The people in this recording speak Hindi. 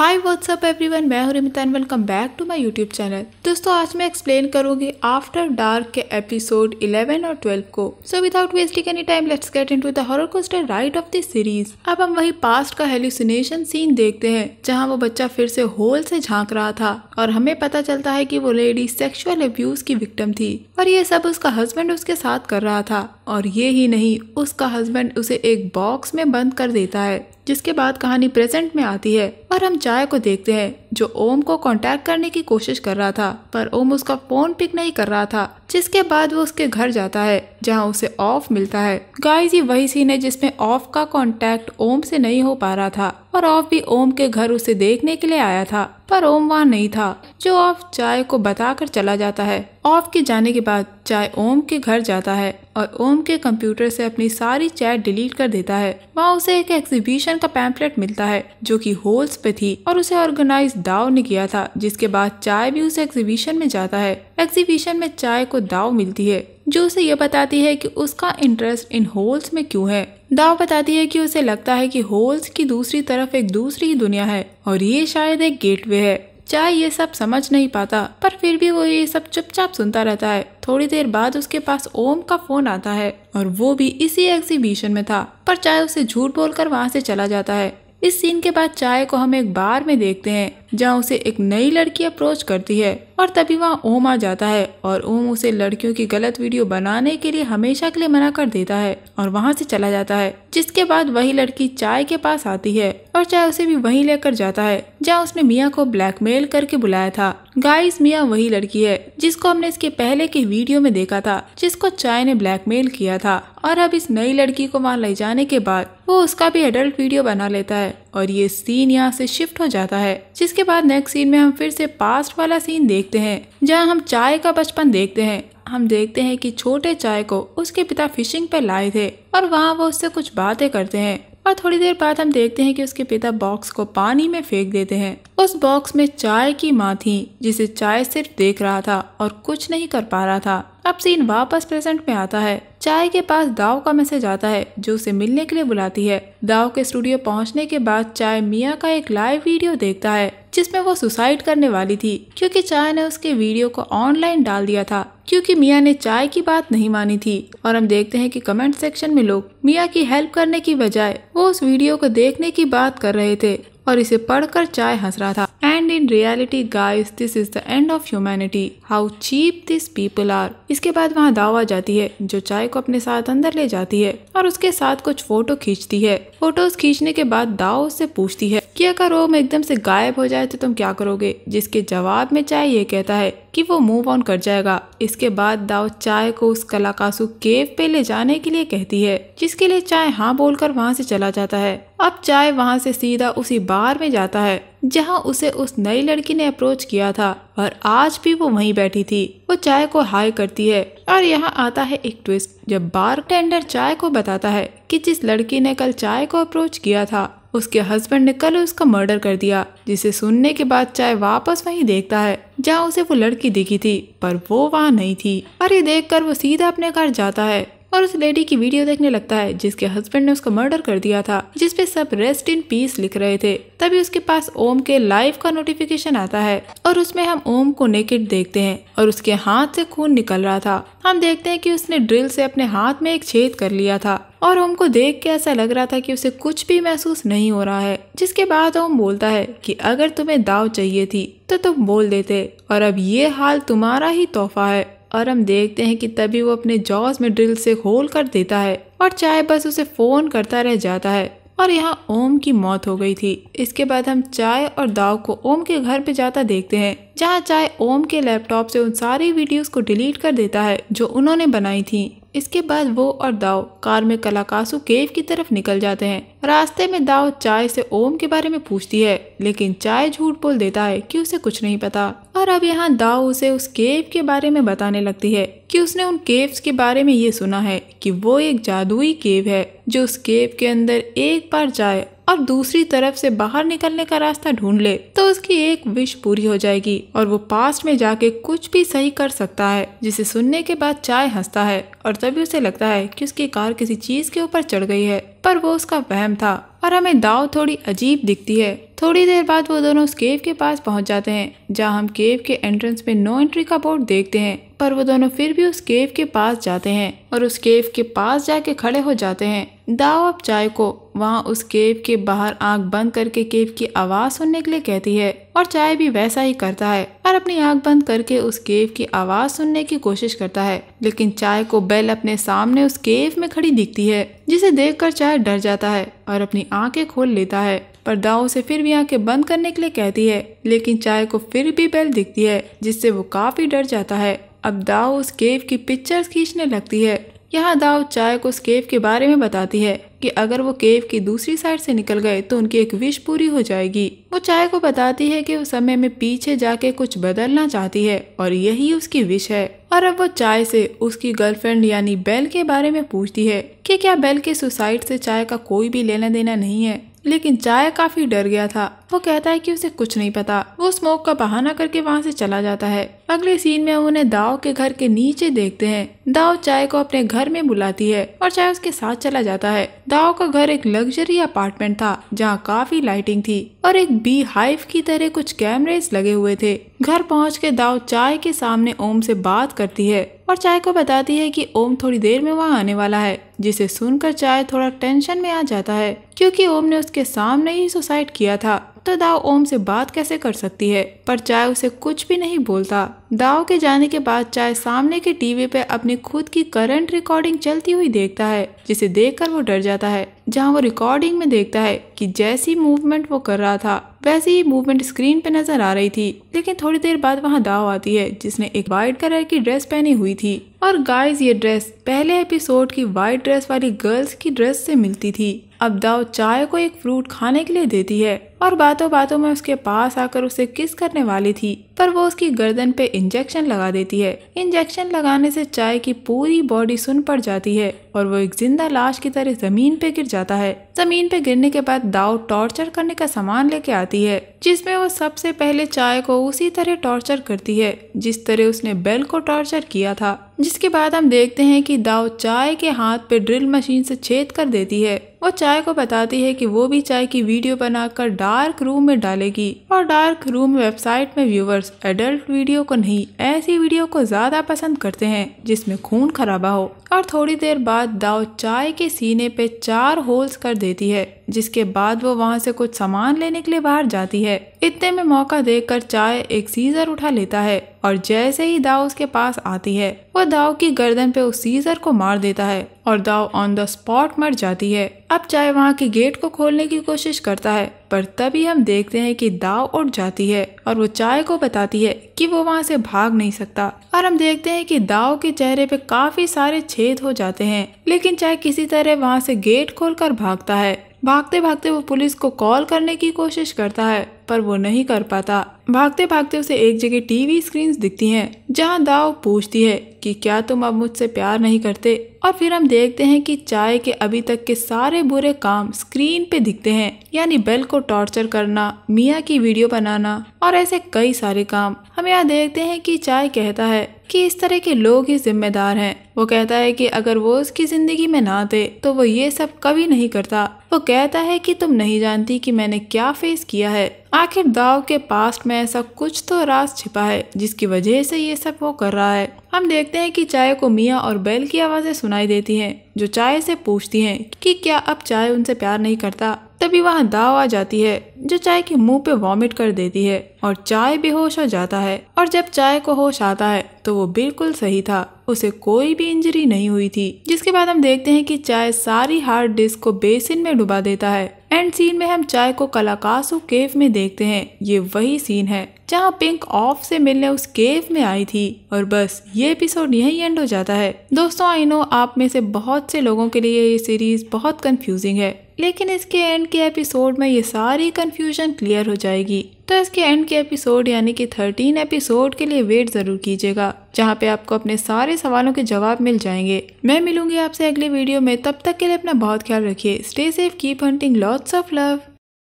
हाय व्हाट्सअप एवरीवन मैं हूं Rimita and welcome back to my YouTube channel दोस्तों आज मैं एक्सप्लेन करूंगी आफ्टर डार्क के एपिसोड 11 और 12 को so without wasting any time let's get into the horror coaster ride of the series अब हम वही पास्ट का हेल्यूसिनेशन सीन देखते हैं जहाँ वो बच्चा फिर से होल से झाँक रहा था और हमें पता चलता है की वो लेडी सेक्सुअल अब्यूज की विक्टम थी और ये सब उसका हस्बैंड उसके साथ कर रहा था और ये ही नहीं उसका हस्बैंड उसे एक बॉक्स में बंद कर देता है जिसके बाद कहानी प्रेजेंट में आती है और हम चाय को देखते हैं जो ओम को कांटेक्ट करने की कोशिश कर रहा था पर ओम उसका फ़ोन पिक नहीं कर रहा था जिसके बाद वो उसके घर जाता है जहाँ उसे ऑफ मिलता है गाइस ये वही सीन है जिसमें ऑफ का कांटेक्ट ओम से नहीं हो पा रहा था और ऑफ भी ओम के घर उसे देखने के लिए आया था पर ओम वहाँ नहीं था जो ऑफ चाय को बताकर चला जाता है ऑफ के जाने के बाद चाय ओम के घर जाता है और ओम के कंप्यूटर से अपनी सारी चैट डिलीट कर देता है वहाँ उसे एक एग्जीबिशन का पैम्पलेट मिलता है जो कि होल्स पे थी और उसे ऑर्गेनाइज दाव ने किया था जिसके बाद चाय भी उस एग्जीबिशन में जाता है एग्जीबिशन में चाय को दाव मिलती है जो उसे ये बताती है कि उसका इंटरेस्ट इन होल्स में क्यों है दाव बताती है कि उसे लगता है कि होल्स की दूसरी तरफ एक दूसरी दुनिया है और ये शायद एक गेटवे है चाय ये सब समझ नहीं पाता पर फिर भी वो ये सब चुपचाप सुनता रहता है थोड़ी देर बाद उसके पास ओम का फोन आता है और वो भी इसी एग्जीबिशन में था पर चाय उसे झूठ बोलकर वहाँ से चला जाता है इस सीन के बाद चाय को हम एक बार में देखते हैं जहाँ उसे एक नई लड़की अप्रोच करती है और तभी वहाँ ओम आ जाता है और ओम उसे लड़कियों की गलत वीडियो बनाने के लिए हमेशा के लिए मना कर देता है और वहाँ से चला जाता है जिसके बाद वही लड़की चाय के पास आती है और चाय उसे भी वहीं लेकर जाता है जहाँ उसने मियाँ को ब्लैकमेल करके बुलाया था गाइस मिया वही लड़की है जिसको हमने इसके पहले के वीडियो में देखा था जिसको चाय ने ब्लैकमेल किया था और अब इस नई लड़की को वहाँ ले जाने के बाद वो उसका भी एडल्ट वीडियो बना लेता है और ये सीन यहाँ से शिफ्ट हो जाता है जिसके बाद नेक्स्ट सीन में हम फिर से पास्ट वाला सीन देखते हैं जहाँ हम चाय का बचपन देखते हैं हम देखते हैं कि छोटे चाय को उसके पिता फिशिंग पे लाए थे और वहाँ वो उससे कुछ बातें करते हैं और थोड़ी देर बाद हम देखते हैं कि उसके पिता बॉक्स को पानी में फेंक देते हैं उस बॉक्स में चाय की माँ थी जिसे चाय सिर्फ देख रहा था और कुछ नहीं कर पा रहा था अब सीन वापस प्रेजेंट में आता है चाय के पास दाव का मैसेज आता है जो उसे मिलने के लिए बुलाती है दाव के स्टूडियो पहुंचने के बाद चाय मिया का एक लाइव वीडियो देखता है जिसमें वो सुसाइड करने वाली थी क्योंकि चाय ने उसके वीडियो को ऑनलाइन डाल दिया था क्योंकि मियाँ ने चाय की बात नहीं मानी थी और हम देखते हैं कि कमेंट सेक्शन में लोग मियाँ की हेल्प करने की बजाय वो उस वीडियो को देखने की बात कर रहे थे और इसे पढ़कर चाय हंस रहा था and in reality guys this is the end of humanity how cheap this people are इसके बाद वहाँ दावा जाती है जो चाय को अपने साथ अंदर ले जाती है और उसके साथ कुछ फोटो खींचती है फोटोज खींचने के बाद दाव उससे पूछती है कि अगर ओम एकदम से गायब हो जाए तो तुम क्या करोगे जिसके जवाब में चाय ये कहता है कि वो मूव ऑन कर जाएगा इसके बाद दाव चाय को उस कलाकासु केव पे ले जाने के लिए कहती है जिसके लिए चाय हाँ बोलकर वहाँ से चला जाता है अब चाय वहाँ से सीधा उसी बार में जाता है जहाँ उसे उस नई लड़की ने अप्रोच किया था और आज भी वो वहीं बैठी थी वो चाय को हाई करती है और यहाँ आता है एक ट्विस्ट जब बार टेंडर चाय को बताता है कि जिस लड़की ने कल चाय को अप्रोच किया था उसके हस्बैंड ने कल उसका मर्डर कर दिया जिसे सुनने के बाद चाय वापस वहीं देखता है जहाँ उसे वो लड़की दिखी थी पर वो वहाँ नहीं थी और ये देख कर वो सीधा अपने घर जाता है और उस लेडी की वीडियो देखने लगता है जिसके हस्बैंड ने उसका मर्डर कर दिया था जिसपे सब रेस्ट इन पीस लिख रहे थे तभी उसके पास ओम के लाइव का नोटिफिकेशन आता है और उसमें हम ओम को नेकेड देखते हैं और उसके हाथ से खून निकल रहा था हम देखते हैं कि उसने ड्रिल से अपने हाथ में एक छेद कर लिया था और ओम को देख के ऐसा लग रहा था कि उसे कुछ भी महसूस नहीं हो रहा है जिसके बाद ओम बोलता है कि अगर तुम्हें दाव चाहिए थी तो तुम बोल देते और अब ये हाल तुम्हारा ही तोहफा है और हम देखते हैं कि तभी वो अपने जॉस में ड्रिल से होल कर देता है और चाय बस उसे फ़ोन करता रह जाता है और यहाँ ओम की मौत हो गई थी इसके बाद हम चाय और दाव को ओम के घर पे जाता देखते हैं जहाँ चाय ओम के लैपटॉप से उन सारी वीडियोस को डिलीट कर देता है जो उन्होंने बनाई थी इसके बाद वो और दाओ कार में कलाकासु केव की तरफ निकल जाते हैं रास्ते में दाओ चाय से ओम के बारे में पूछती है लेकिन चाय झूठ बोल देता है कि उसे कुछ नहीं पता और अब यहाँ दाओ उसे उस केव के बारे में बताने लगती है कि उसने उन केव्स के बारे में ये सुना है कि वो एक जादुई केव है जो उस केव के अंदर एक बार जाए और दूसरी तरफ से बाहर निकलने का रास्ता ढूंढ ले तो उसकी एक विश पूरी हो जाएगी और वो पास्ट में जाके कुछ भी सही कर सकता है जिसे सुनने के बाद चाय हंसता है और तभी उसे लगता है कि उसकी कार किसी चीज के ऊपर चढ़ गई है पर वो उसका वहम था और हमें दाव थोड़ी अजीब दिखती है थोड़ी देर बाद वो दोनों उस केव के पास पहुंच जाते हैं जहां हम केव के एंट्रेंस में नो एंट्री का बोर्ड देखते हैं पर वो दोनों फिर भी उस केव के पास जाते हैं और उस केव के पास जाके खड़े हो जाते हैं दाओ अब चाय को वहाँ उस केव के बाहर आंख बंद करके केव की आवाज़ सुनने के लिए कहती है और चाय भी वैसा ही करता है और अपनी आंख बंद करके उस केव की आवाज़ सुनने की कोशिश करता है लेकिन चाय को बेल अपने सामने उस केव में खड़ी दिखती है जिसे देख चाय डर जाता है और अपनी आंखें खोल लेता है पर दाओ से फिर भी आंखें बंद करने के लिए कहती है लेकिन चाय को फिर भी बेल दिखती है जिससे वो काफी डर जाता है अब दाव उस केव की पिक्चर्स खींचने लगती है यहाँ दाव चाय को उस केव के बारे में बताती है कि अगर वो केव की दूसरी साइड से निकल गए तो उनकी एक विश पूरी हो जाएगी वो चाय को बताती है कि उस समय में पीछे जाके कुछ बदलना चाहती है और यही उसकी विश है और अब वो चाय से उसकी गर्लफ्रेंड यानी बेल के बारे में पूछती है कि क्या बेल के सुसाइड से चाय का कोई भी लेना देना नहीं है लेकिन चाय काफी डर गया था वो कहता है कि उसे कुछ नहीं पता वो स्मोक का बहाना करके वहाँ से चला जाता है अगले सीन में उन्हें दाव के घर के नीचे देखते हैं दाव चाय को अपने घर में बुलाती है और चाय उसके साथ चला जाता है दाव का घर एक लग्जरी अपार्टमेंट था जहाँ काफी लाइटिंग थी और एक बी हाइव की तरह कुछ कैमरेज लगे हुए थे घर पहुँच के दाव चाय के सामने ओम से बात करती है और चाय को बताती है कि ओम थोड़ी देर में वहाँ आने वाला है जिसे सुनकर चाय थोड़ा टेंशन में आ जाता है क्योंकि ओम ने उसके सामने ही सुसाइड किया था तो दाव ओम से बात कैसे कर सकती है पर चाय उसे कुछ भी नहीं बोलता दाव के जाने के बाद चाय सामने के टीवी पे अपनी खुद की करंट रिकॉर्डिंग चलती हुई देखता है जिसे देखकर वो डर जाता है जहाँ वो रिकॉर्डिंग में देखता है कि जैसी मूवमेंट वो कर रहा था वैसी ही मूवमेंट स्क्रीन पे नजर आ रही थी लेकिन थोड़ी देर बाद वहाँ दाव आती है जिसने एक व्हाइट कलर की ड्रेस पहनी हुई थी और गाइज ये ड्रेस पहले एपिसोड की व्हाइट ड्रेस वाली गर्ल्स की ड्रेस से मिलती थी अब दाव चाय को एक फ्रूट खाने के लिए देती है और बातों बातों में उसके पास आकर उसे किस करने वाली थी पर वो उसकी गर्दन पे इंजेक्शन लगा देती है इंजेक्शन लगाने से चाय की पूरी बॉडी सुन पड़ जाती है और वो एक जिंदा लाश की तरह जमीन पे गिर जाता है जमीन पे गिरने के बाद दाव टॉर्चर करने का सामान लेके आती है जिसमें वो सबसे पहले चाय को उसी तरह टॉर्चर करती है जिस तरह उसने बेल को टॉर्चर किया था जिसके बाद हम देखते हैं कि दाव चाय के हाथ पे ड्रिल मशीन से छेद कर देती है वो चाय को बताती है कि वो भी चाय की वीडियो बनाकर डाल डार्क रूम में डालेगी और डार्क रूम वेबसाइट में व्यूवर्स एडल्ट वीडियो को नहीं ऐसी वीडियो को ज़्यादा पसंद करते हैं जिसमें खून खराबा हो और थोड़ी देर बाद दाव चाय के सीने पे चार होल्स कर देती है जिसके बाद वो वहाँ से कुछ सामान लेने के लिए बाहर जाती है इतने में मौका देखकर चाय एक सीजर उठा लेता है और जैसे ही दाव उसके पास आती है वो दाव की गर्दन पे उस सीजर को मार देता है और दाव ऑन द स्पॉट मर जाती है अब चाय वहाँ के गेट को खोलने की कोशिश करता है पर तभी हम देखते हैं कि दाव उठ जाती है और वो चाय को बताती है कि वो वहाँ से भाग नहीं सकता और हम देखते हैं कि दाव के चेहरे पे काफी सारे छेद हो जाते हैं लेकिन चाय किसी तरह वहाँ से गेट खोलकर भागता है भागते भागते वो पुलिस को कॉल करने की कोशिश करता है पर वो नहीं कर पाता भागते भागते उसे एक जगह टीवी स्क्रीन दिखती हैं जहाँ दाव पूछती है कि क्या तुम अब मुझसे प्यार नहीं करते और फिर हम देखते हैं कि चाय के अभी तक के सारे बुरे काम स्क्रीन पे दिखते हैं यानी बेल को टॉर्चर करना मियाँ की वीडियो बनाना और ऐसे कई सारे काम हम यहाँ देखते है की चाय कहता है कि इस तरह के लोग ही जिम्मेदार हैं वो कहता है कि अगर वो उसकी जिंदगी में ना आते तो वो ये सब कभी नहीं करता वो कहता है कि तुम नहीं जानती कि मैंने क्या फेस किया है आखिर दाव के पास्ट में ऐसा कुछ तो राज छिपा है जिसकी वजह से ये सब वो कर रहा है हम देखते हैं कि चाय को मियाँ और बैल की आवाज़ें सुनाई देती हैं जो चाय से पूछती हैं कि क्या अब चाय उनसे प्यार नहीं करता तभी वहाँ दाव आ जाती है जो चाय के मुंह पे वॉमिट कर देती है और चाय बेहोश हो जाता है और जब चाय को होश आता है तो वो बिल्कुल सही था उसे कोई भी इंजरी नहीं हुई थी जिसके बाद हम देखते हैं कि चाय सारी हार्ड डिस्क को बेसिन में डुबा देता है एंड सीन में हम चाय को कलाकासु केव में देखते हैं ये वही सीन है जहाँ पिंक ऑफ से मिलने उस केव में आई थी और बस ये एपिसोड यही एंड हो जाता है दोस्तों आई नो आप में से बहुत से लोगों के लिए ये सीरीज बहुत कंफ्यूजिंग है लेकिन इसके एंड के एपिसोड में ये सारी कंफ्यूजन क्लियर हो जाएगी तो इसके एंड के एपिसोड यानी कि थर्टीन एपिसोड के लिए वेट ज़रूर कीजिएगा जहाँ पे आपको अपने सारे सवालों के जवाब मिल जाएंगे मैं मिलूंगी आपसे अगले वीडियो में तब तक के लिए अपना बहुत ख्याल रखिए stay safe keep hunting lots of love